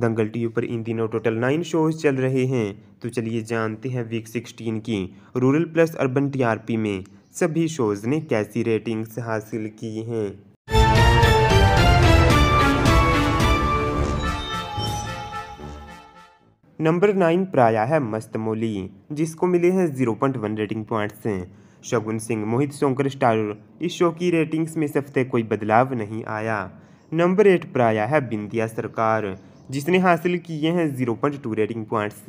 दंगल TV पर इन दिनों total nine shows चल रहे हैं तो चलिए जानते हैं वीक सिक्सटीन की रूरल प्लस अर्बन टीआरपी में सभी शोज़ ने कैसी रेटिंग्स हासिल की हैं नंबर नाइन आया है मस्तमोली जिसको मिले हैं zero point one rating points Shagun Singh Mohit Sonkar star इस शो की रेटिंग्स में इस हफ्ते कोई बदलाव नहीं आया नंबर एट पर आया है बिंदिया सरकार जिसने हासिल किए हैं zero point two rating points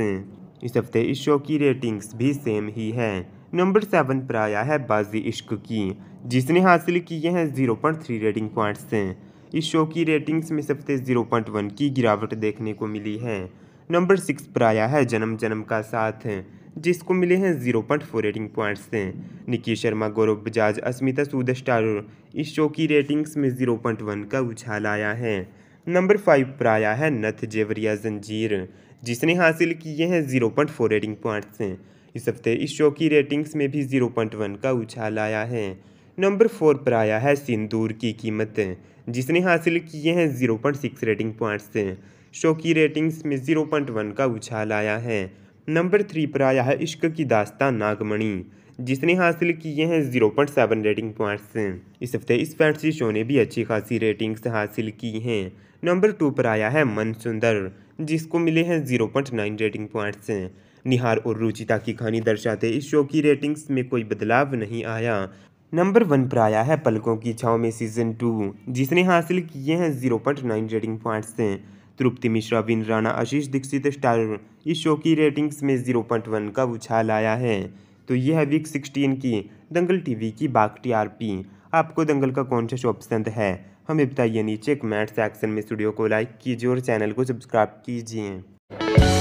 इस हफ्ते इस शो की रेटिंग्स भी सेम ही है नंबर सेवन पर आया है बाजी इश्क की जिसने हासिल किए हैं zero point three rating points इस शो की रेटिंग्स में इस हफ्ते जीरो पॉइंट वन की गिरावट देखने को मिली है नंबर सिक्स पर आया है जन्म जन्म का साथ जिसको मिले हैं zero point four rating points Nikki Sharma Gaurav Bajaj Asmita Sood star इस शो की रेटिंग्स में जीरो पॉइंट वन का उछाल आया है नंबर फाइव पर आया है नथ जेवरिया जंजीर जिसने हासिल किए हैं zero point four rating points इस हफ्ते इस शो की रेटिंग्स में भी जीरो पॉइंट वन का उछाल आया है नंबर फोर पर आया है सिंदूर की कीमत जिसने हासिल किए हैं zero point six rating points show की रेटिंग्स में जीरो पॉइंट वन का उछाल आया है नंबर थ्री पर आया है इश्क की दास्तान नागमणि जिसने हासिल किए हैं zero point seven rating points इस हफ्ते इस फैंटसी शो ने भी अच्छी खासी रेटिंग्स हासिल की हैं नंबर टू पर आया है मन सुंदर जिसको मिले हैं zero point nine rating points Nihar और रुचिता की कहानी दर्शाते इस शो की रेटिंग्स में कोई बदलाव नहीं आया नंबर वन पर आया है पलकों की छाव में सीजन टू जिसने हासिल किए हैं zero point nine rating points Tripti Mishra Vin Rana Ashish Dikshit star इस शो की रेटिंग्स में जीरो पॉइंट वन का उछाल आया है तो ये है वीक सिक्सटीन की दंगल टीवी की बाग टीआरपी आपको दंगल का कौन सा शो पसंद है हमें बताइए नीचे कमेंट सेक्शन में स्टूडियो को लाइक कीजिए और चैनल को सब्सक्राइब कीजिए